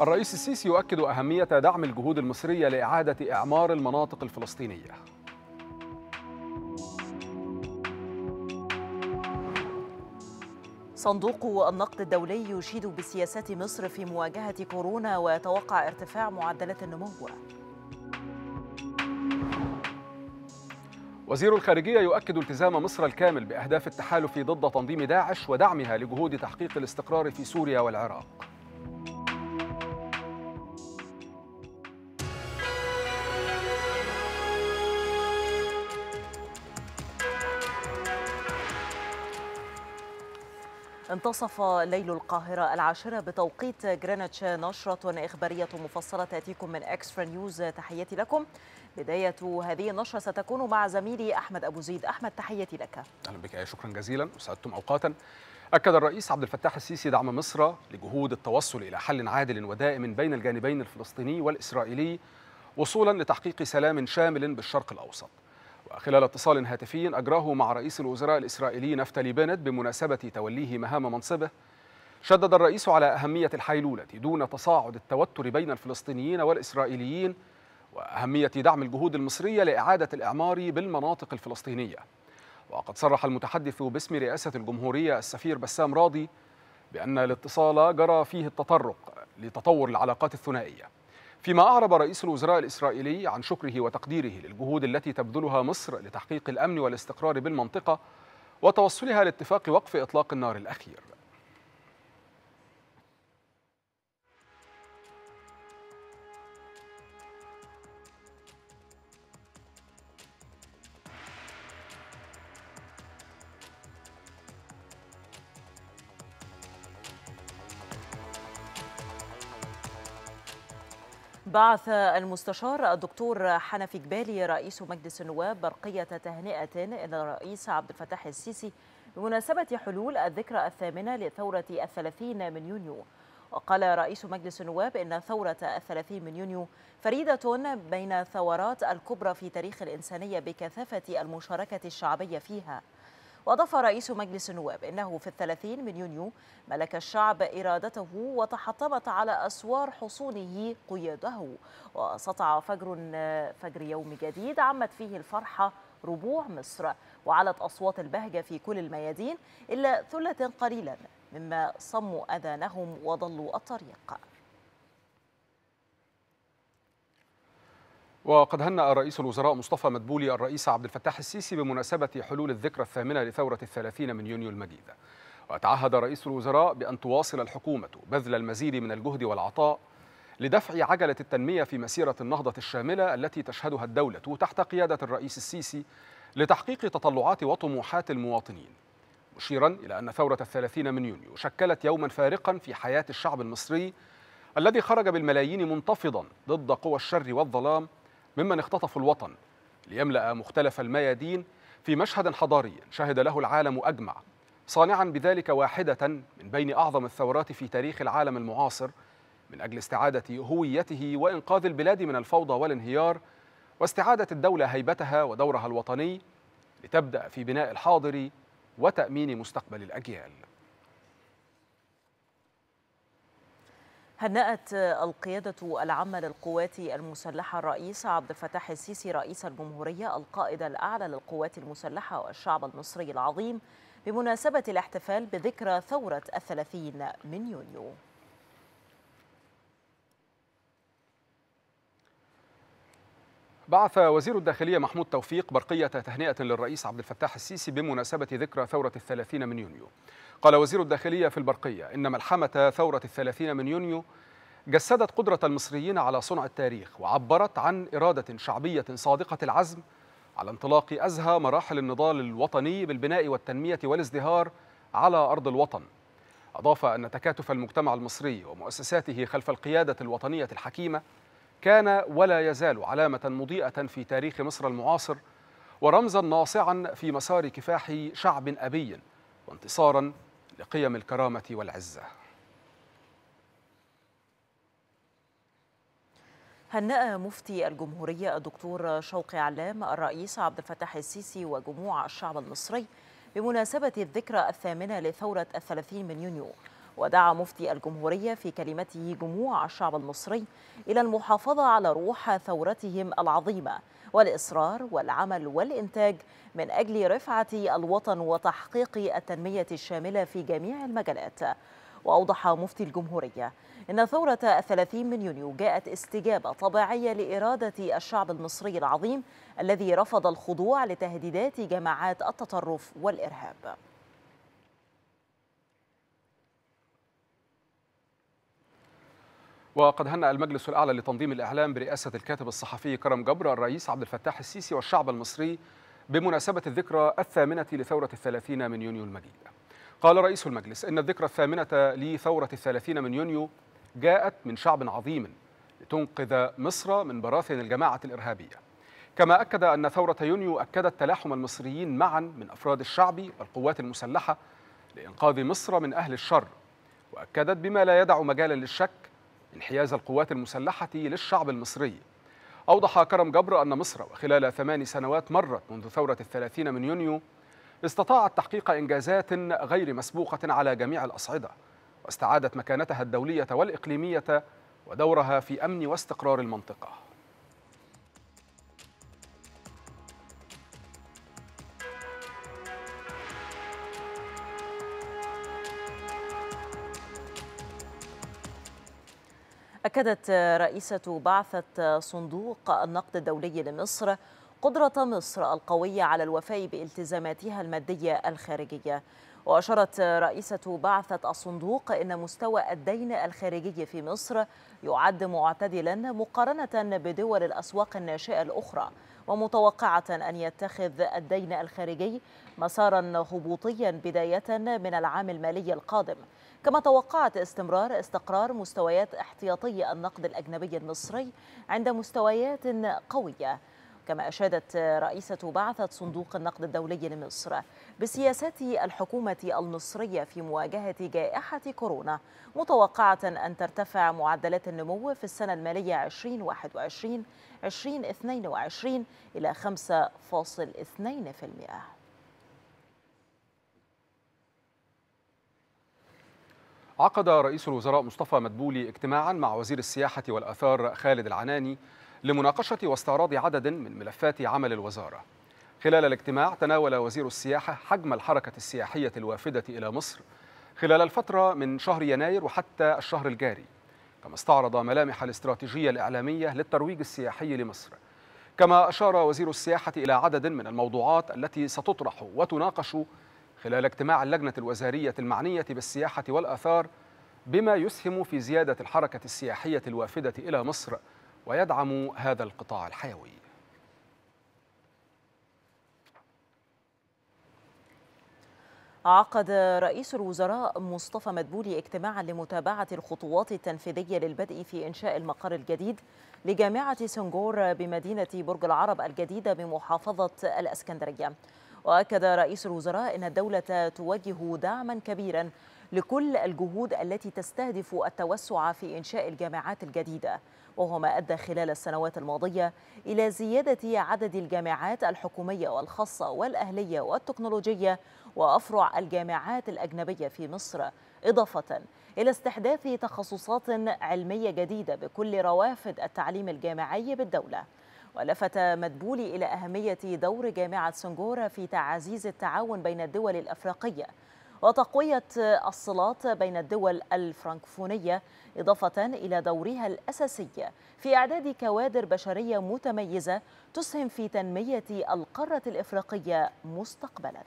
الرئيس السيسي يؤكد أهمية دعم الجهود المصرية لإعادة إعمار المناطق الفلسطينية صندوق النقد الدولي يشيد بسياسات مصر في مواجهة كورونا ويتوقع ارتفاع معدلات النمو وزير الخارجية يؤكد التزام مصر الكامل بأهداف التحالف ضد تنظيم داعش ودعمها لجهود تحقيق الاستقرار في سوريا والعراق انتصف ليل القاهرة العاشرة بتوقيت جرينتش نشرة إخبارية مفصلة تأتيكم من إكسترا نيوز تحياتي لكم بداية هذه النشرة ستكون مع زميلي أحمد أبو زيد أحمد تحياتي لك أهلا بك شكرا جزيلا وسعدتم أوقاتا أكد الرئيس عبد الفتاح السيسي دعم مصر لجهود التوصل إلى حل عادل ودائم بين الجانبين الفلسطيني والإسرائيلي وصولا لتحقيق سلام شامل بالشرق الأوسط وخلال اتصال هاتفي أجراه مع رئيس الوزراء الإسرائيلي نفتالي بنت بمناسبة توليه مهام منصبه شدد الرئيس على أهمية الحيلولة دون تصاعد التوتر بين الفلسطينيين والإسرائيليين وأهمية دعم الجهود المصرية لإعادة الإعمار بالمناطق الفلسطينية وقد صرح المتحدث باسم رئاسة الجمهورية السفير بسام راضي بأن الاتصال جرى فيه التطرق لتطور العلاقات الثنائية فيما أعرب رئيس الوزراء الإسرائيلي عن شكره وتقديره للجهود التي تبذلها مصر لتحقيق الأمن والاستقرار بالمنطقة وتوصلها لاتفاق وقف إطلاق النار الأخير بعث المستشار الدكتور حنفي جبالي رئيس مجلس النواب برقية تهنئة إلى الرئيس عبد الفتاح السيسي بمناسبة حلول الذكرى الثامنة لثورة الثلاثين من يونيو وقال رئيس مجلس النواب إن ثورة الثلاثين من يونيو فريدة بين الثورات الكبرى في تاريخ الإنسانية بكثافة المشاركة الشعبية فيها وأضاف رئيس مجلس النواب أنه في الثلاثين من يونيو ملك الشعب إرادته وتحطمت على أسوار حصونه قياده وسطع فجر فجر يوم جديد عمت فيه الفرحة ربوع مصر وعلت أصوات البهجة في كل الميادين إلا ثلة قليلا مما صموا أذانهم وضلوا الطريق وقد هنأ رئيس الوزراء مصطفى مدبولي الرئيس عبد الفتاح السيسي بمناسبة حلول الذكرى الثامنة لثورة الثلاثين من يونيو المجيد وتعهد رئيس الوزراء بأن تواصل الحكومة بذل المزيد من الجهد والعطاء لدفع عجلة التنمية في مسيرة النهضة الشاملة التي تشهدها الدولة تحت قيادة الرئيس السيسي لتحقيق تطلعات وطموحات المواطنين مشيرا إلى أن ثورة الثلاثين من يونيو شكلت يوما فارقا في حياة الشعب المصري الذي خرج بالملايين منتفضا ضد قوى الشر والظلام ممن اختطفوا الوطن ليملأ مختلف الميادين في مشهد حضاري شهد له العالم أجمع صانعا بذلك واحدة من بين أعظم الثورات في تاريخ العالم المعاصر من أجل استعادة هويته وإنقاذ البلاد من الفوضى والانهيار واستعادة الدولة هيبتها ودورها الوطني لتبدأ في بناء الحاضر وتأمين مستقبل الأجيال هنأت القيادة العامة للقوات المسلحة الرئيس عبد الفتاح السيسي رئيس الجمهورية القائد الأعلى للقوات المسلحة والشعب المصري العظيم بمناسبة الاحتفال بذكرى ثورة الثلاثين من يونيو بعث وزير الداخلية محمود توفيق برقية تهنئة للرئيس عبد الفتاح السيسي بمناسبة ذكرى ثورة الثلاثين من يونيو قال وزير الداخلية في البرقية إن ملحمة ثورة الثلاثين من يونيو جسدت قدرة المصريين على صنع التاريخ وعبرت عن إرادة شعبية صادقة العزم على انطلاق أزهى مراحل النضال الوطني بالبناء والتنمية والازدهار على أرض الوطن أضاف أن تكاتف المجتمع المصري ومؤسساته خلف القيادة الوطنية الحكيمة كان ولا يزال علامة مضيئة في تاريخ مصر المعاصر ورمزا ناصعا في مسار كفاح شعب أبي وانتصارا لقيم الكرامة والعزة هنأ مفتي الجمهورية الدكتور شوقي علام الرئيس عبد الفتاح السيسي وجموع الشعب المصري بمناسبة الذكرى الثامنة لثورة الثلاثين من يونيو ودعا مفتي الجمهورية في كلمته جموع الشعب المصري إلى المحافظة على روح ثورتهم العظيمة والإصرار والعمل والإنتاج من أجل رفعة الوطن وتحقيق التنمية الشاملة في جميع المجالات وأوضح مفتي الجمهورية إن ثورة الثلاثين من يونيو جاءت استجابة طبيعية لإرادة الشعب المصري العظيم الذي رفض الخضوع لتهديدات جماعات التطرف والإرهاب وقد هنأ المجلس الأعلى لتنظيم الإعلام برئاسة الكاتب الصحفي كرم جبر الرئيس عبد الفتاح السيسي والشعب المصري بمناسبة الذكرى الثامنة لثورة الثلاثين من يونيو المجيد قال رئيس المجلس إن الذكرى الثامنة لثورة الثلاثين من يونيو جاءت من شعب عظيم لتنقذ مصر من براثن الجماعة الإرهابية كما أكد أن ثورة يونيو أكدت تلاحم المصريين معا من أفراد الشعب والقوات المسلحة لإنقاذ مصر من أهل الشر وأكدت بما لا يدع مجالا للشك انحياز القوات المسلحة للشعب المصري أوضح كرم جبر أن مصر خلال ثمان سنوات مرت منذ ثورة الثلاثين من يونيو استطاعت تحقيق إنجازات غير مسبوقة على جميع الأصعدة واستعادت مكانتها الدولية والإقليمية ودورها في أمن واستقرار المنطقة أكدت رئيسة بعثة صندوق النقد الدولي لمصر قدرة مصر القوية على الوفاء بالتزاماتها المادية الخارجية وأشارت رئيسة بعثة الصندوق إن مستوى الدين الخارجي في مصر يعد معتدلا مقارنة بدول الأسواق الناشئة الأخرى ومتوقعة أن يتخذ الدين الخارجي مسارا هبوطيا بداية من العام المالي القادم كما توقعت استمرار استقرار مستويات احتياطي النقد الأجنبي المصري عند مستويات قوية كما أشادت رئيسة بعثة صندوق النقد الدولي لمصر بسياسات الحكومة المصرية في مواجهة جائحة كورونا متوقعة أن ترتفع معدلات النمو في السنة المالية 2021-2022 إلى 5.2% عقد رئيس الوزراء مصطفى مدبولي اجتماعا مع وزير السياحة والأثار خالد العناني لمناقشة واستعراض عدد من ملفات عمل الوزارة خلال الاجتماع تناول وزير السياحة حجم الحركة السياحية الوافدة إلى مصر خلال الفترة من شهر يناير وحتى الشهر الجاري كما استعرض ملامح الاستراتيجية الإعلامية للترويج السياحي لمصر كما أشار وزير السياحة إلى عدد من الموضوعات التي ستطرح وتناقش خلال اجتماع اللجنة الوزارية المعنية بالسياحة والآثار بما يسهم في زيادة الحركة السياحية الوافدة إلى مصر ويدعم هذا القطاع الحيوي عقد رئيس الوزراء مصطفى مدبولي اجتماعا لمتابعة الخطوات التنفيذية للبدء في إنشاء المقر الجديد لجامعة سنجور بمدينة برج العرب الجديدة بمحافظة الأسكندرية وأكد رئيس الوزراء أن الدولة توجه دعما كبيرا لكل الجهود التي تستهدف التوسع في إنشاء الجامعات الجديدة وهو ما أدى خلال السنوات الماضية إلى زيادة عدد الجامعات الحكومية والخاصة والأهلية والتكنولوجية وأفرع الجامعات الأجنبية في مصر إضافة إلى استحداث تخصصات علمية جديدة بكل روافد التعليم الجامعي بالدولة ولفت مدبولي إلى أهمية دور جامعة سنجورة في تعزيز التعاون بين الدول الأفريقية وتقوية الصلات بين الدول الفرنكفونية إضافة إلى دورها الأساسي في إعداد كوادر بشرية متميزة تسهم في تنمية القارة الإفريقية مستقبلاً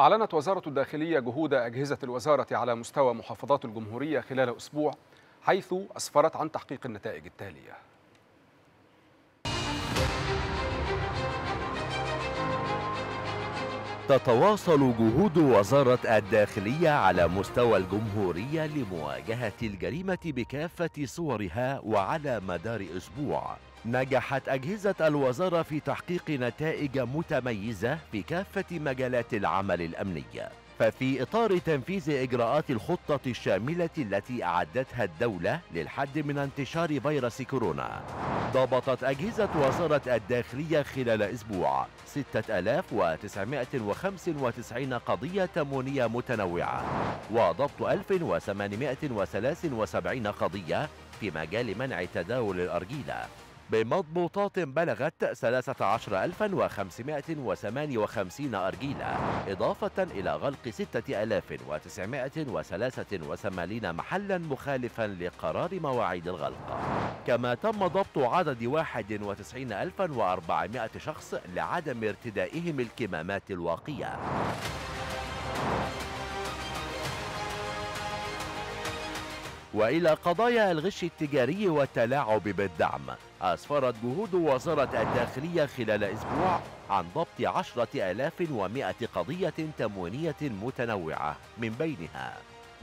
أعلنت وزارة الداخلية جهود أجهزة الوزارة على مستوى محافظات الجمهورية خلال أسبوع حيث أسفرت عن تحقيق النتائج التالية تتواصل جهود وزارة الداخلية على مستوى الجمهورية لمواجهة الجريمة بكافة صورها وعلى مدار أسبوع نجحت أجهزة الوزارة في تحقيق نتائج متميزة في كافة مجالات العمل الأمنية ففي إطار تنفيذ إجراءات الخطة الشاملة التي أعدتها الدولة للحد من انتشار فيروس كورونا ضبطت أجهزة وزارة الداخلية خلال أسبوع 6995 قضية تمونية متنوعة وضبط 1873 قضية في مجال منع تداول الأرجيلة بمضبوطات بلغت 13558 أرجيلة إضافة إلى غلق 6983 محلا مخالفا لقرار مواعيد الغلق كما تم ضبط عدد 91400 شخص لعدم ارتدائهم الكمامات الواقية والى قضايا الغش التجاري والتلاعب بالدعم اسفرت جهود وزاره الداخليه خلال اسبوع عن ضبط عشرة ألاف ومائة قضية تموينية متنوعة من بينها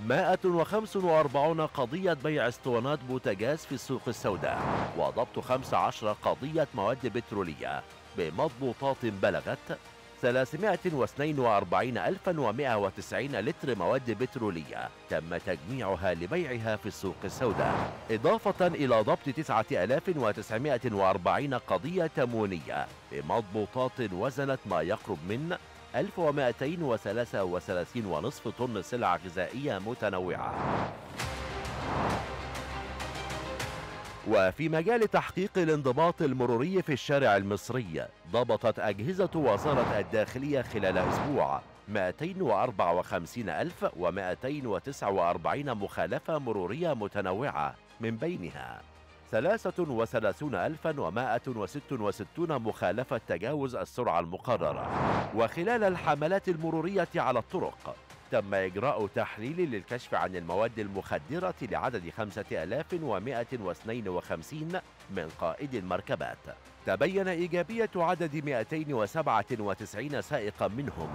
145 قضية بيع اسطوانات بوتاجاز في السوق السوداء وضبط 15 قضية مواد بترولية بمضبوطات بلغت 342190 لتر مواد بترولية تم تجميعها لبيعها في السوق السوداء إضافة إلى ضبط 9940 قضية تموينية بمضبوطات وزنت ما يقرب من 1233.5 طن سلع غذائية متنوعة وفي مجال تحقيق الانضباط المروري في الشارع المصري ضبطت أجهزة وزارة الداخلية خلال أسبوع 254249 مخالفة مرورية متنوعة من بينها 33166 مخالفة تجاوز السرعة المقررة وخلال الحملات المرورية على الطرق تم إجراء تحليل للكشف عن المواد المخدرة لعدد 5152 من قائد المركبات تبين إيجابية عدد 297 سائقا منهم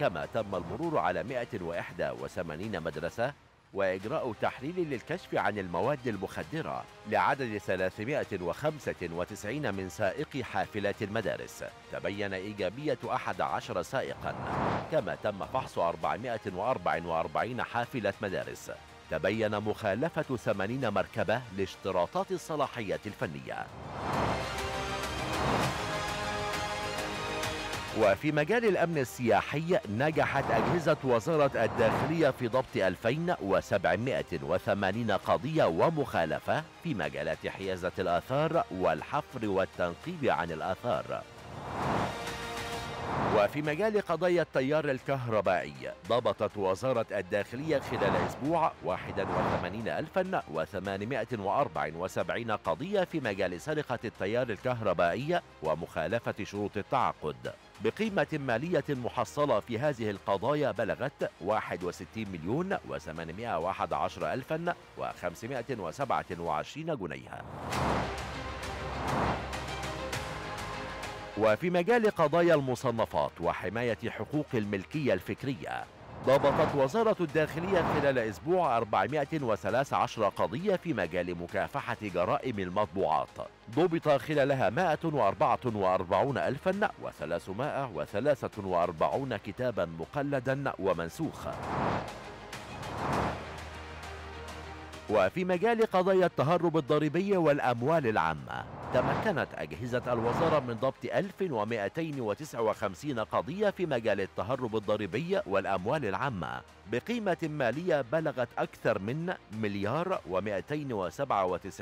كما تم المرور على 181 مدرسة وإجراء تحليل للكشف عن المواد المخدرة لعدد 395 من سائقي حافلات المدارس تبين إيجابية 11 سائقا كما تم فحص 444 حافلة مدارس تبين مخالفة 80 مركبة لاشتراطات الصلاحية الفنية وفي مجال الأمن السياحي نجحت أجهزة وزارة الداخلية في ضبط 2780 قضية ومخالفة في مجالات حيازة الآثار والحفر والتنقيب عن الآثار وفي مجال قضايا التيار الكهربائي ضبطت وزارة الداخلية خلال أسبوع 81874 قضية في مجال سرقة التيار الكهربائي ومخالفة شروط التعاقد بقيمة مالية محصلة في هذه القضايا بلغت 61 مليون و811 ألفا و527 جنيها وفي مجال قضايا المصنفات وحماية حقوق الملكية الفكرية ضبطت وزارة الداخلية خلال أسبوع 413 قضية في مجال مكافحة جرائم المطبوعات ضبط خلالها 144 ألفا و343 كتابا مقلدا ومنسوخا وفي مجال قضايا التهرب الضريبي والأموال العامة تمكنت أجهزة الوزارة من ضبط 1259 قضية في مجال التهرب الضريبي والأموال العامة بقيمة مالية بلغت أكثر من مليار و297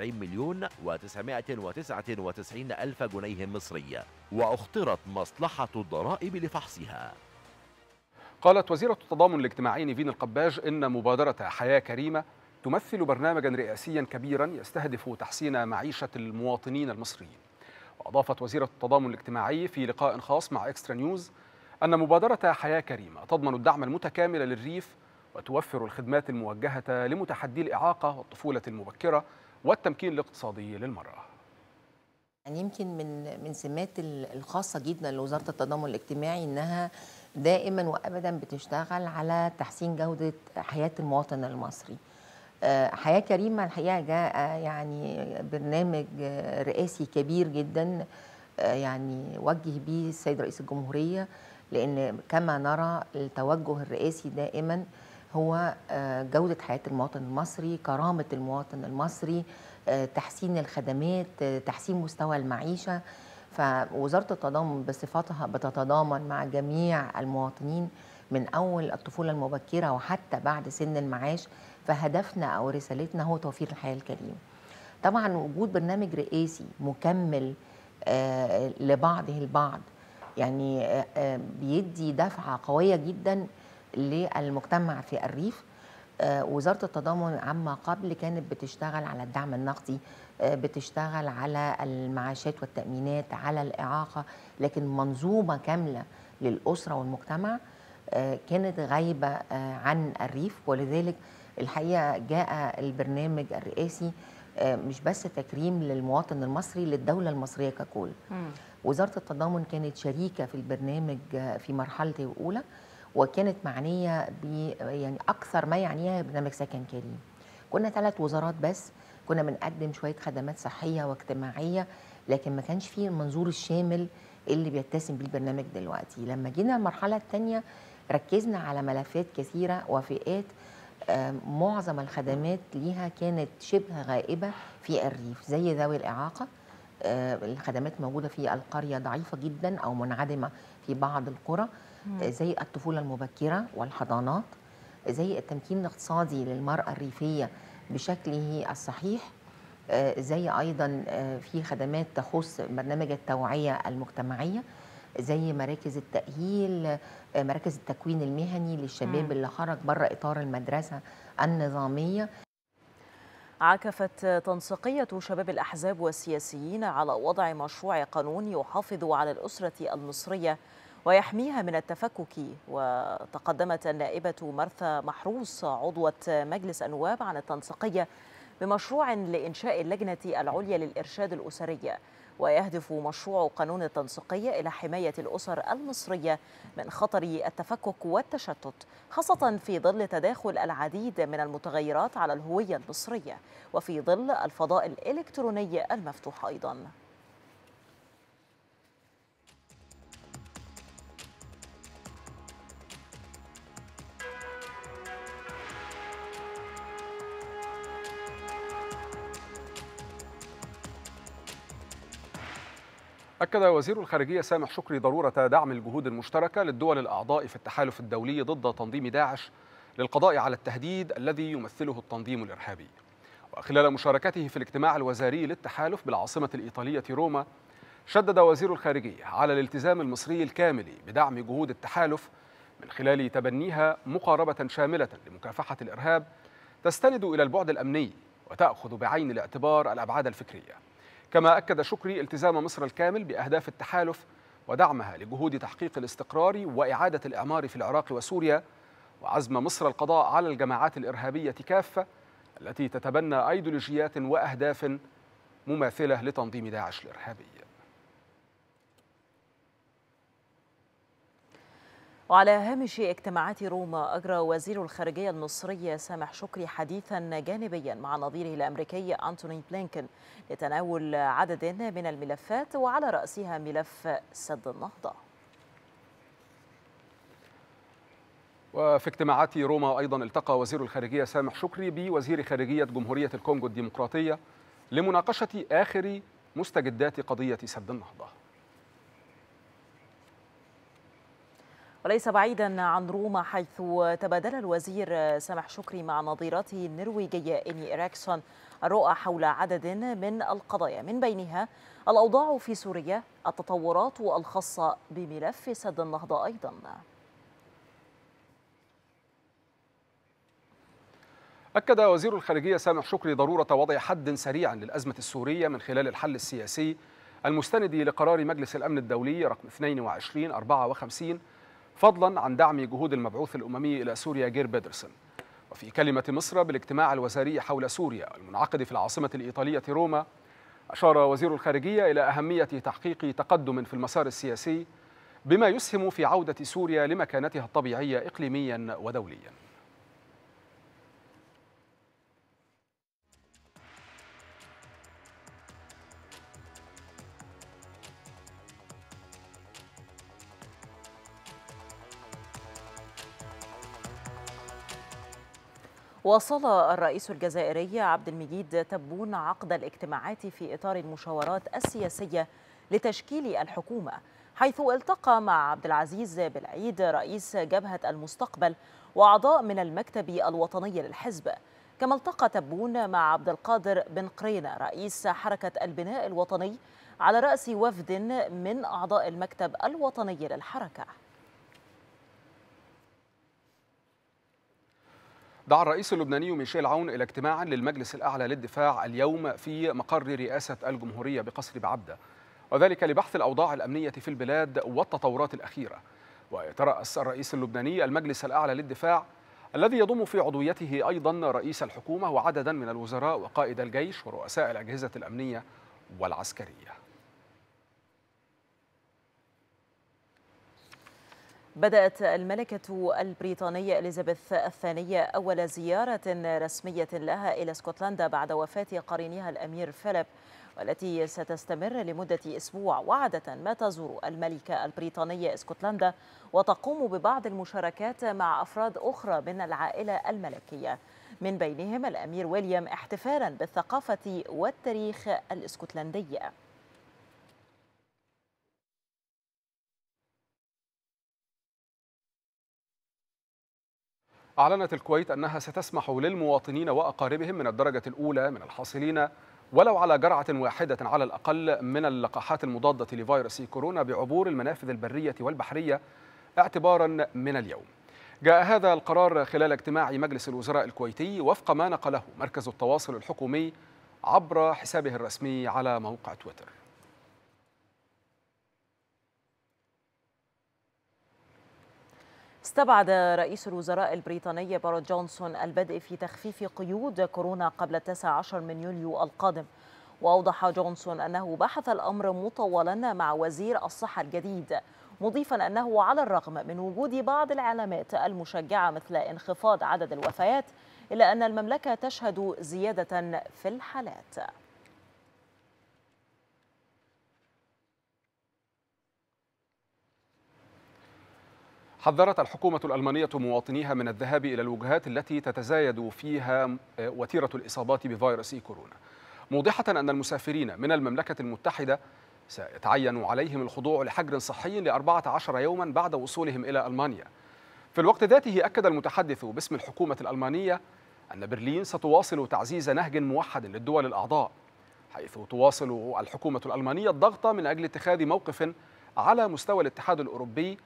مليون و999 ألف جنيه مصري وأخطرت مصلحة الضرائب لفحصها قالت وزيرة التضامن الاجتماعي نيفين القباج إن مبادرة حياة كريمة تمثل برنامجا رئاسيا كبيرا يستهدف تحسين معيشة المواطنين المصريين وأضافت وزيرة التضامن الاجتماعي في لقاء خاص مع إكسترا نيوز أن مبادرة حياة كريمة تضمن الدعم المتكامل للريف وتوفر الخدمات الموجهة لمتحدي الإعاقة والطفولة المبكرة والتمكين الاقتصادي للمرأة يعني يمكن من من سمات الخاصه جدا لوزاره التضامن الاجتماعي انها دائما وابدا بتشتغل على تحسين جوده حياه المواطن المصري آه، حياة كريمة الحقيقة جاء آه، يعني برنامج آه، رئاسي كبير جدا يعني وجه به السيد رئيس الجمهورية لأن كما نرى التوجه الرئاسي دائما هو جودة حياة المواطن المصري كرامة المواطن المصري تحسين الخدمات تحسين مستوى المعيشة فوزارة التضامن بصفتها بتتضامن مع جميع المواطنين من أول الطفولة المبكرة وحتى بعد سن المعاش فهدفنا او رسالتنا هو توفير الحياه الكريمه طبعا وجود برنامج رئاسي مكمل آه، لبعضه البعض يعني آه، آه، بيدي دفعه قويه جدا للمجتمع في الريف وزاره التضامن عما قبل كانت بتشتغل على الدعم النقدي بتشتغل على المعاشات والتامينات على الاعاقه لكن منظومه كامله للاسره والمجتمع كانت غايبه عن الريف ولذلك الحقيقه جاء البرنامج الرئاسي آه، مش بس تكريم للمواطن المصري للدوله المصريه ككل وزاره التضامن كانت شريكه في البرنامج آه، في مرحلته الاولى وكانت معنيه ب يعني اكثر ما يعنيها برنامج سكن كريم كنا ثلاث وزارات بس كنا بنقدم شويه خدمات صحيه واجتماعيه لكن ما كانش فيه المنظور الشامل اللي بيتسم بيه البرنامج دلوقتي لما جينا المرحله الثانيه ركزنا على ملفات كثيره وفئات معظم الخدمات ليها كانت شبه غائبة في الريف زي ذوي الإعاقة آه، الخدمات موجودة في القرية ضعيفة جدا أو منعدمة في بعض القرى آه، زي الطفولة المبكرة والحضانات زي التمكين الاقتصادي للمرأة الريفية بشكله الصحيح آه، زي أيضا في خدمات تخص برنامج التوعية المجتمعية زي مراكز التأهيل آه، مراكز التكوين المهني للشباب اللي خرج بره إطار المدرسة النظامية عكفت تنسيقية شباب الأحزاب والسياسيين على وضع مشروع قانون يحافظ على الأسرة المصرية ويحميها من التفكك وتقدمت النائبة مرثى محروس عضوة مجلس النواب عن التنسيقية بمشروع لإنشاء اللجنة العليا للإرشاد الأسرية ويهدف مشروع قانون التنسيقية إلى حماية الأسر المصرية من خطر التفكك والتشتت خاصة في ظل تداخل العديد من المتغيرات على الهوية المصرية وفي ظل الفضاء الإلكتروني المفتوح أيضاً أكد وزير الخارجية سامح شكري ضرورة دعم الجهود المشتركة للدول الأعضاء في التحالف الدولي ضد تنظيم داعش للقضاء على التهديد الذي يمثله التنظيم الإرهابي وخلال مشاركته في الاجتماع الوزاري للتحالف بالعاصمة الإيطالية روما شدد وزير الخارجية على الالتزام المصري الكامل بدعم جهود التحالف من خلال تبنيها مقاربة شاملة لمكافحة الإرهاب تستند إلى البعد الأمني وتأخذ بعين الاعتبار الأبعاد الفكرية كما أكد شكري التزام مصر الكامل بأهداف التحالف ودعمها لجهود تحقيق الاستقرار وإعادة الإعمار في العراق وسوريا وعزم مصر القضاء على الجماعات الإرهابية كافة التي تتبنى أيديولوجيات وأهداف مماثلة لتنظيم داعش الإرهابي وعلى هامش اجتماعات روما أجرى وزير الخارجية المصري سامح شكري حديثا جانبيا مع نظيره الأمريكي أنتوني بلينكن لتناول عدد من الملفات وعلى رأسها ملف سد النهضة وفي اجتماعات روما أيضا التقى وزير الخارجية سامح شكري بوزير خارجية جمهورية الكونغو الديمقراطية لمناقشة آخر مستجدات قضية سد النهضة وليس بعيدا عن روما حيث تبادل الوزير سامح شكري مع نظيرته النرويجية إني إريكسون الرؤى حول عدد من القضايا من بينها الأوضاع في سوريا التطورات الخاصة بملف سد النهضة أيضا أكد وزير الخارجية سامح شكري ضرورة وضع حد سريع للأزمة السورية من خلال الحل السياسي المستند لقرار مجلس الأمن الدولي رقم 2254 فضلا عن دعم جهود المبعوث الأممي إلى سوريا جير بيدرسون وفي كلمة مصر بالاجتماع الوزاري حول سوريا المنعقد في العاصمة الإيطالية روما أشار وزير الخارجية إلى أهمية تحقيق تقدم في المسار السياسي بما يسهم في عودة سوريا لمكانتها الطبيعية إقليميا ودوليا واصل الرئيس الجزائري عبد المجيد تبون عقد الاجتماعات في إطار المشاورات السياسية لتشكيل الحكومة حيث التقى مع عبد العزيز بالعيد رئيس جبهة المستقبل وأعضاء من المكتب الوطني للحزب كما التقى تبون مع عبد القادر بن قرينة رئيس حركة البناء الوطني على رأس وفد من أعضاء المكتب الوطني للحركة دعا الرئيس اللبناني ميشيل عون إلى اجتماع للمجلس الأعلى للدفاع اليوم في مقر رئاسة الجمهورية بقصر بعبدة وذلك لبحث الأوضاع الأمنية في البلاد والتطورات الأخيرة ويترأس الرئيس اللبناني المجلس الأعلى للدفاع الذي يضم في عضويته أيضا رئيس الحكومة وعددا من الوزراء وقائد الجيش ورؤساء الأجهزة الأمنية والعسكرية بدأت الملكة البريطانية إليزابيث الثانية أول زيارة رسمية لها إلى اسكتلندا بعد وفاة قرينها الأمير فيليب والتي ستستمر لمدة أسبوع وعادة ما تزور الملكة البريطانية اسكتلندا وتقوم ببعض المشاركات مع أفراد أخرى من العائلة الملكية من بينهم الأمير ويليام احتفالا بالثقافة والتاريخ الاسكتلندية أعلنت الكويت أنها ستسمح للمواطنين وأقاربهم من الدرجة الأولى من الحاصلين ولو على جرعة واحدة على الأقل من اللقاحات المضادة لفيروس كورونا بعبور المنافذ البرية والبحرية اعتبارا من اليوم جاء هذا القرار خلال اجتماع مجلس الوزراء الكويتي وفق ما نقله مركز التواصل الحكومي عبر حسابه الرسمي على موقع تويتر استبعد رئيس الوزراء البريطاني بارا جونسون البدء في تخفيف قيود كورونا قبل 19 من يوليو القادم وأوضح جونسون أنه بحث الأمر مطولا مع وزير الصحة الجديد مضيفا أنه على الرغم من وجود بعض العلامات المشجعة مثل انخفاض عدد الوفيات إلا أن المملكة تشهد زيادة في الحالات حذرت الحكومة الألمانية مواطنيها من الذهاب إلى الوجهات التي تتزايد فيها آه، وتيرة الإصابات بفيروس كورونا موضحة أن المسافرين من المملكة المتحدة سيتعين عليهم الخضوع لحجر صحي لأربعة عشر يوما بعد وصولهم إلى ألمانيا في الوقت ذاته أكد المتحدث باسم الحكومة الألمانية أن برلين ستواصل تعزيز نهج موحد للدول الأعضاء حيث تواصل الحكومة الألمانية الضغط من أجل اتخاذ موقف على مستوى الاتحاد الأوروبي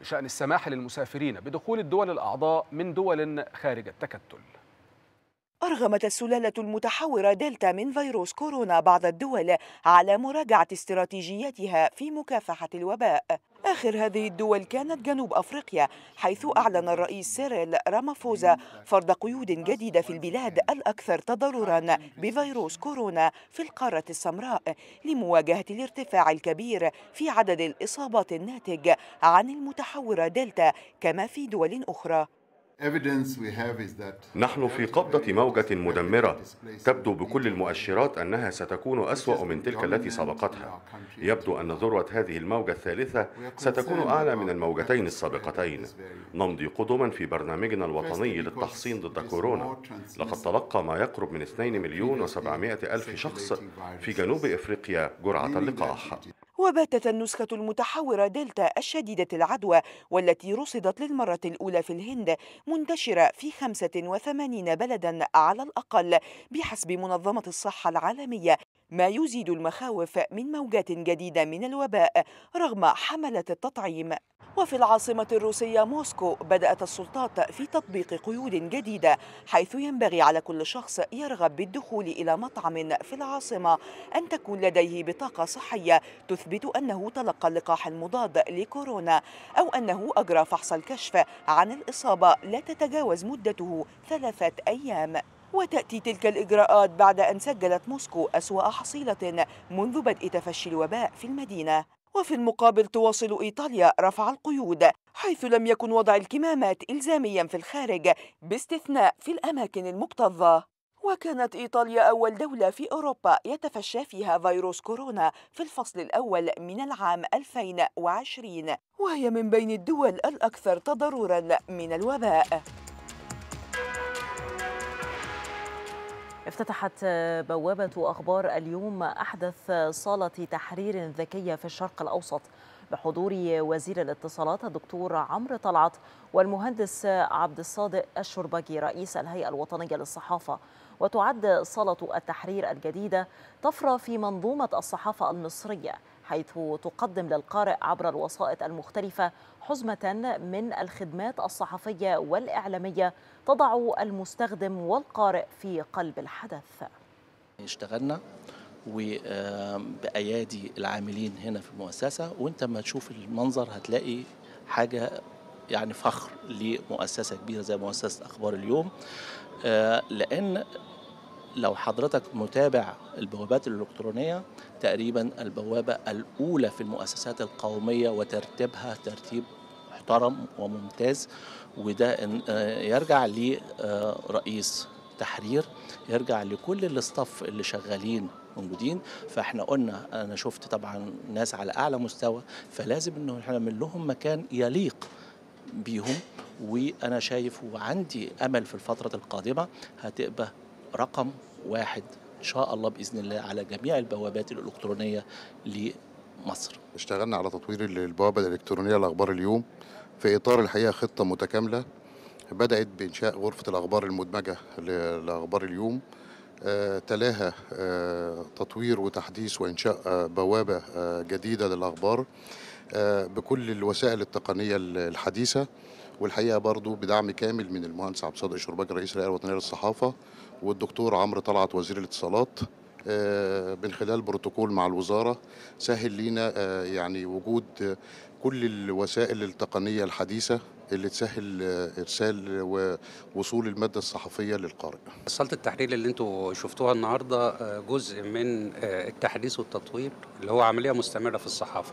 بشأن السماح للمسافرين بدخول الدول الأعضاء من دول خارج التكتل أرغمت السلالة المتحورة دلتا من فيروس كورونا بعض الدول على مراجعة استراتيجيتها في مكافحة الوباء. آخر هذه الدول كانت جنوب أفريقيا حيث أعلن الرئيس سيريل رامافوزا فرض قيود جديدة في البلاد الأكثر تضرراً بفيروس كورونا في القارة السمراء لمواجهة الارتفاع الكبير في عدد الإصابات الناتج عن المتحورة دلتا كما في دول أخرى. نحن في قبضة موجة مدمرة تبدو بكل المؤشرات أنها ستكون أسوأ من تلك التي سبقتها يبدو أن ذروة هذه الموجة الثالثة ستكون أعلى من الموجتين السابقتين نمضي قدما في برنامجنا الوطني للتحصين ضد كورونا لقد تلقى ما يقرب من 2 مليون و700 ألف شخص في جنوب إفريقيا جرعة اللقاح وباتت النسخة المتحورة دلتا الشديدة العدوى والتي رصدت للمرة الأولى في الهند منتشرة في 85 بلدا على الأقل بحسب منظمة الصحة العالمية ما يزيد المخاوف من موجات جديدة من الوباء رغم حملة التطعيم وفي العاصمة الروسية موسكو بدأت السلطات في تطبيق قيود جديدة حيث ينبغي على كل شخص يرغب بالدخول إلى مطعم في العاصمة أن تكون لديه بطاقة صحية تثبت أنه تلقى اللقاح المضاد لكورونا أو أنه أجرى فحص الكشف عن الإصابة لا تتجاوز مدته ثلاثة أيام وتأتي تلك الإجراءات بعد أن سجلت موسكو أسوأ حصيلة منذ بدء تفشي الوباء في المدينة وفي المقابل تواصل إيطاليا رفع القيود حيث لم يكن وضع الكمامات إلزاميا في الخارج باستثناء في الأماكن المكتظة وكانت إيطاليا أول دولة في أوروبا يتفشى فيها فيروس كورونا في الفصل الأول من العام 2020 وهي من بين الدول الأكثر تضررا من الوباء افتتحت بوابة أخبار اليوم أحدث صالة تحرير ذكية في الشرق الأوسط بحضور وزير الاتصالات الدكتور عمرو طلعت والمهندس عبد الصادق الشربجي رئيس الهيئة الوطنية للصحافة وتعد صالة التحرير الجديدة طفرة في منظومة الصحافة المصرية حيث تقدم للقارئ عبر الوسائط المختلفة حزمة من الخدمات الصحفية والإعلامية تضع المستخدم والقارئ في قلب الحدث اشتغلنا وبأيادي العاملين هنا في المؤسسة وانت ما تشوف المنظر هتلاقي حاجة يعني فخر لمؤسسة كبيرة زي مؤسسة أخبار اليوم آه، لأن لو حضرتك متابع البوابات الإلكترونية تقريبا البوابة الأولى في المؤسسات القومية وترتيبها ترتيب محترم وممتاز وده آه، يرجع لرئيس آه، تحرير يرجع لكل الاستاف اللي شغالين موجودين فاحنا قلنا انا شفت طبعا ناس على اعلى مستوى فلازم انه احنا نعمل لهم مكان يليق بيهم وانا شايف وعندي امل في الفتره القادمه هتبقى رقم واحد ان شاء الله باذن الله على جميع البوابات الالكترونيه لمصر. اشتغلنا على تطوير البوابه الالكترونيه لاخبار اليوم في اطار الحقيقه خطه متكامله بدات بانشاء غرفه الاخبار المدمجه لاخبار اليوم آه، تلاها آه، تطوير وتحديث وانشاء آه، بوابه جديده للاخبار بكل الوسائل التقنيه الحديثه والحقيقه برضو بدعم كامل من المهندس عبد الصادق شرباج رئيس الهيئه الوطنيه للصحافه والدكتور عمرو طلعت وزير الاتصالات آه، من خلال بروتوكول مع الوزاره سهل لينا آه، يعني وجود كل الوسائل التقنيه الحديثه اللي تسهل آه، ارسال ووصول الماده الصحفيه للقارئ. صاله التحرير اللي انتم شفتوها النهارده جزء من التحديث والتطوير اللي هو عمليه مستمره في الصحافه.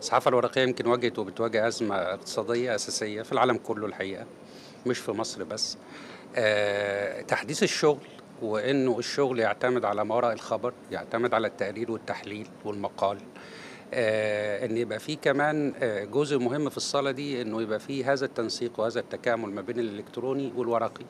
الصحافه الورقيه يمكن واجهت وبتواجه ازمه اقتصاديه اساسيه في العالم كله الحقيقه مش في مصر بس آه، تحديث الشغل وانه الشغل يعتمد على ما وراء الخبر يعتمد على التقرير والتحليل والمقال آه ان يبقى في كمان آه جزء مهم في الصاله دي انه يبقى في هذا التنسيق وهذا التكامل ما بين الالكتروني والورقي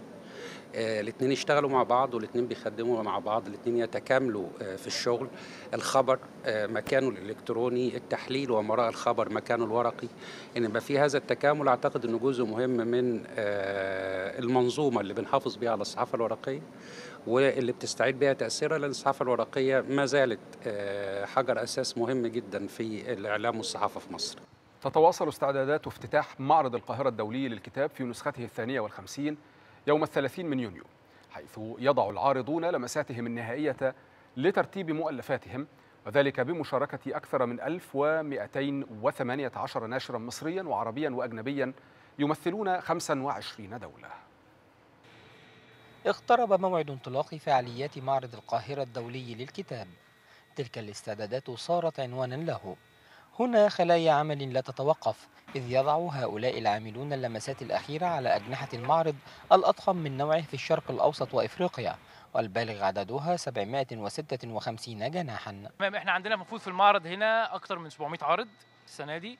آه، الاثنين يشتغلوا مع بعض والاثنين بيخدموا مع بعض الاثنين يتكاملوا آه، في الشغل الخبر آه، مكانه الالكتروني التحليل ومراء الخبر مكانه الورقي ان يبقى في هذا التكامل اعتقد انه جزء مهم من المنظومه اللي بنحافظ بيها على الصحافه الورقيه واللي بتستعيد بها تاثيرها لان الصحافه الورقيه ما زالت حجر اساس مهم جدا في الاعلام والصحافه في مصر تتواصل استعدادات افتتاح معرض القاهرة الدولي للكتاب في نسخته الثانية والخمسين يوم الثلاثين من يونيو حيث يضع العارضون لمساتهم النهائية لترتيب مؤلفاتهم وذلك بمشاركة أكثر من 1218 ناشرا مصريا وعربيا وأجنبيا يمثلون 25 دولة اقترب موعد انطلاق فعاليات معرض القاهرة الدولي للكتاب تلك الاستعدادات صارت عنوانا له هنا خلايا عمل لا تتوقف إذ يضع هؤلاء العاملون اللمسات الأخيرة على أجنحة المعرض الأضخم من نوعه في الشرق الأوسط وإفريقيا والبالغ عددها 756 جناحا احنا عندنا مفروض في المعرض هنا أكثر من 700 عارض السنة دي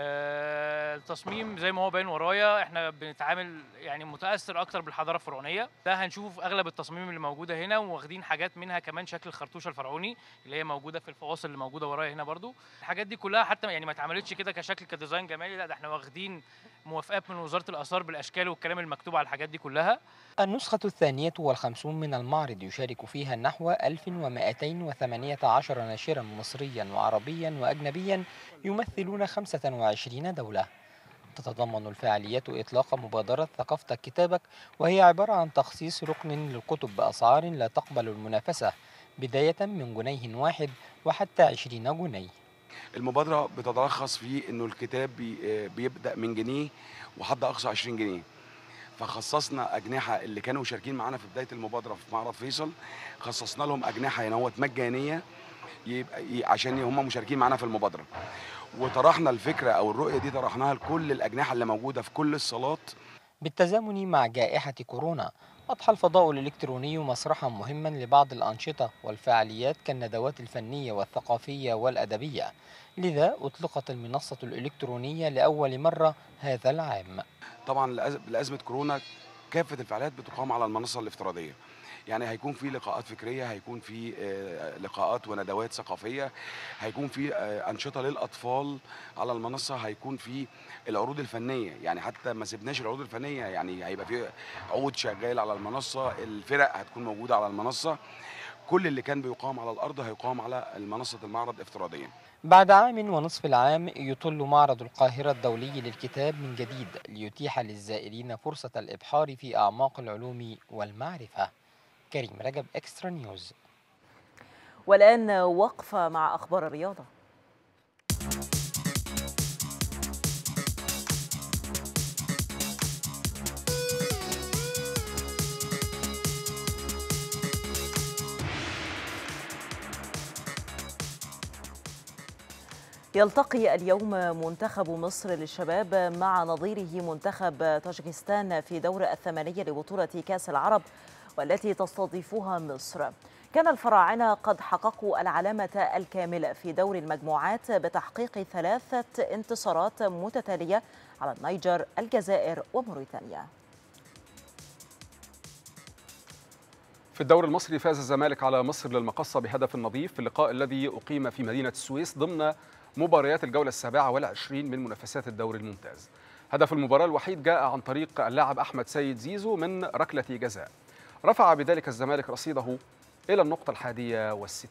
آه، التصميم زي ما هو باين ورايا احنا بنتعامل يعني متاثر اكتر بالحضاره الفرعونيه ده هنشوفه في اغلب التصاميم اللي موجوده هنا واخدين حاجات منها كمان شكل الخرطوشه الفرعوني اللي هي موجوده في الفواصل اللي موجوده ورايا هنا برضو الحاجات دي كلها حتى يعني ما اتعملتش كده كشكل كديزاين جمالي لا ده احنا واخدين موافقات من وزاره الاثار بالاشكال والكلام المكتوب على الحاجات دي كلها. النسخه الثانيه والخمسون من المعرض يشارك فيها نحو 1218 ناشرا مصريا وعربيا واجنبيا يمثلون 25 دوله. تتضمن الفعاليات إطلاق مبادرة ثقافتك كتابك وهي عبارة عن تخصيص ركن للكتب بأسعار لا تقبل المنافسة بداية من جنيه واحد وحتى 20 جنيه المبادره بتتلخص في انه الكتاب آه، بيبدا من جنيه وحد اقصى 20 جنيه فخصصنا اجنحه اللي كانوا شاركين معانا في بدايه المبادره في معرض فيصل خصصنا لهم اجنحه يعني هنوت مجانيه يبقى عشان هم مشاركين معانا في المبادره وطرحنا الفكره او الرؤيه دي طرحناها لكل الاجنحه اللي موجوده في كل الصالات بالتزامن مع جائحه كورونا أضحى الفضاء الإلكتروني مسرحا مهما لبعض الأنشطة والفعاليات كالندوات الفنية والثقافية والأدبية لذا أطلقت المنصة الإلكترونية لأول مرة هذا العام طبعا لأزمة كورونا كافة الفعاليات بتقام على المنصة الافتراضية يعني هيكون في لقاءات فكريه هيكون في آه، لقاءات وندوات ثقافيه هيكون في آه، انشطه للاطفال على المنصه هيكون في العروض الفنيه يعني حتى ما سبناش العروض الفنيه يعني هيبقى في عود شغال على المنصه الفرق هتكون موجوده على المنصه كل اللي كان بيقام على الارض هيقام على منصه المعرض افتراضيا بعد عام ونصف العام يطل معرض القاهرة الدولي للكتاب من جديد ليتيح للزائرين فرصة الإبحار في أعماق العلوم والمعرفة كريم رجب اكسترا نيوز والان وقفه مع اخبار الرياضه يلتقي اليوم منتخب مصر للشباب مع نظيره منتخب طاجكستان في دور الثمانية لبطولة كأس العرب والتي تستضيفها مصر كان الفراعنة قد حققوا العلامة الكاملة في دور المجموعات بتحقيق ثلاثة انتصارات متتالية على النيجر الجزائر وموريتانيا في الدور المصري فاز الزمالك على مصر للمقصة بهدف نظيف في اللقاء الذي أقيم في مدينة السويس ضمن مباريات الجولة السابعة والعشرين من منافسات الدور الممتاز هدف المباراة الوحيد جاء عن طريق اللاعب أحمد سيد زيزو من ركلة جزاء رفع بذلك الزمالك رصيده إلى النقطة الحادية والستين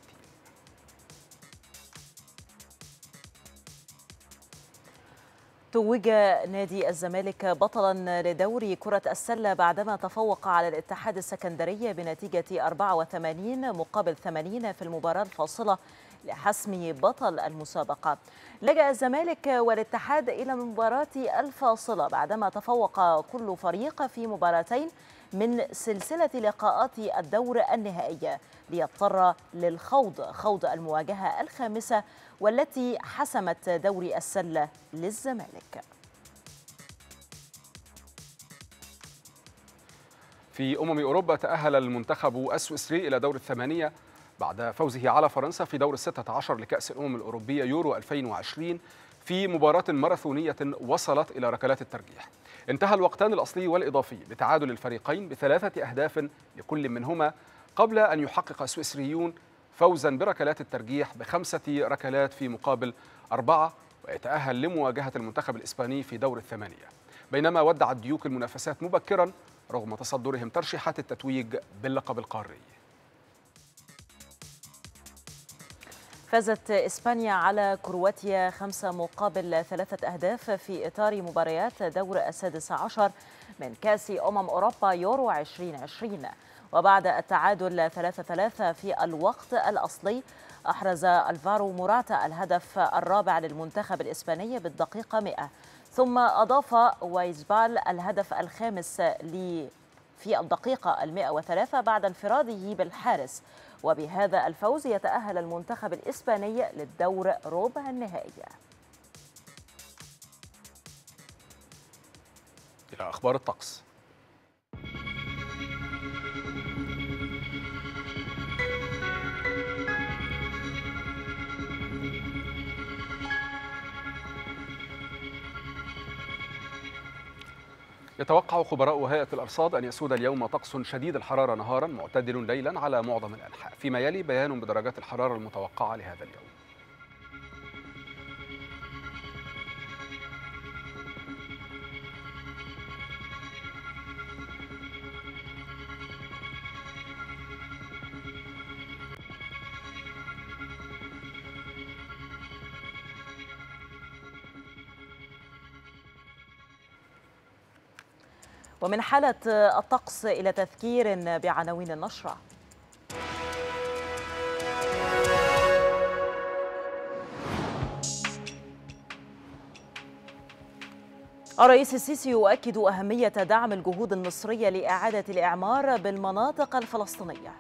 توج نادي الزمالك بطلا لدوري كرة السلة بعدما تفوق على الاتحاد السكندري بنتيجة 84 مقابل 80 في المباراة الفاصلة لحسم بطل المسابقة لجأ الزمالك والاتحاد إلى المباراة الفاصلة بعدما تفوق كل فريق في مباراتين من سلسلة لقاءات الدور النهائي ليضطر للخوض خوض المواجهة الخامسة والتي حسمت دوري السلة للزمالك في أمم أوروبا تأهل المنتخب السويسري إلى دور الثمانية بعد فوزه على فرنسا في دور الستة عشر لكأس الأمم الأوروبية يورو 2020 في مباراة ماراثونية وصلت إلى ركلات الترجيح انتهى الوقتان الأصلي والإضافي بتعادل الفريقين بثلاثة أهداف لكل منهما قبل أن يحقق السويسريون فوزا بركلات الترجيح بخمسة ركلات في مقابل أربعة ويتأهل لمواجهة المنتخب الإسباني في دور الثمانية بينما ودع الديوك المنافسات مبكرا رغم تصدرهم ترشيحات التتويج باللقب القاري فازت إسبانيا على كرواتيا خمسة مقابل ثلاثة أهداف في إطار مباريات دور السادس عشر من كأس أمم أوروبا يورو 2020 وبعد التعادل 3-3 في الوقت الأصلي أحرز ألفارو موراتا الهدف الرابع للمنتخب الإسباني بالدقيقة 100 ثم أضاف وايزبال الهدف الخامس في الدقيقة 103 بعد انفراده بالحارس وبهذا الفوز يتأهل المنتخب الإسباني للدور ربع النهائي إلى أخبار الطقس يتوقع خبراء هيئة الأرصاد أن يسود اليوم طقس شديد الحرارة نهارا معتدل ليلا على معظم الأنحاء فيما يلي بيان بدرجات الحرارة المتوقعة لهذا اليوم ومن حالة الطقس إلى تذكير بعناوين النشرة الرئيس السيسي يؤكد أهمية دعم الجهود المصرية لإعادة الإعمار بالمناطق الفلسطينية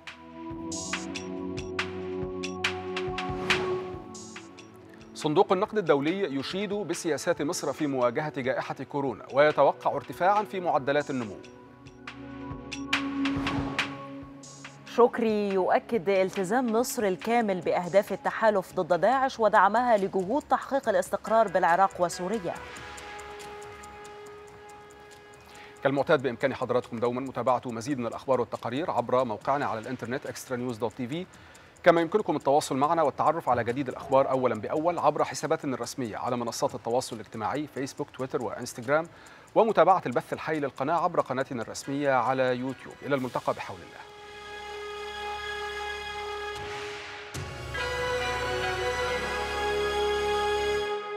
صندوق النقد الدولي يشيد بسياسات مصر في مواجهة جائحة كورونا ويتوقع ارتفاعا في معدلات النمو شكري يؤكد التزام مصر الكامل بأهداف التحالف ضد داعش ودعمها لجهود تحقيق الاستقرار بالعراق وسوريا كالمعتاد بإمكان حضراتكم دوما متابعة مزيد من الأخبار والتقارير عبر موقعنا على الإنترنت extranews.tv كما يمكنكم التواصل معنا والتعرف على جديد الأخبار أولا بأول عبر حساباتنا الرسمية على منصات التواصل الاجتماعي فيسبوك تويتر وإنستجرام ومتابعة البث الحي للقناة عبر قناتنا الرسمية على يوتيوب إلى الملتقى بحول الله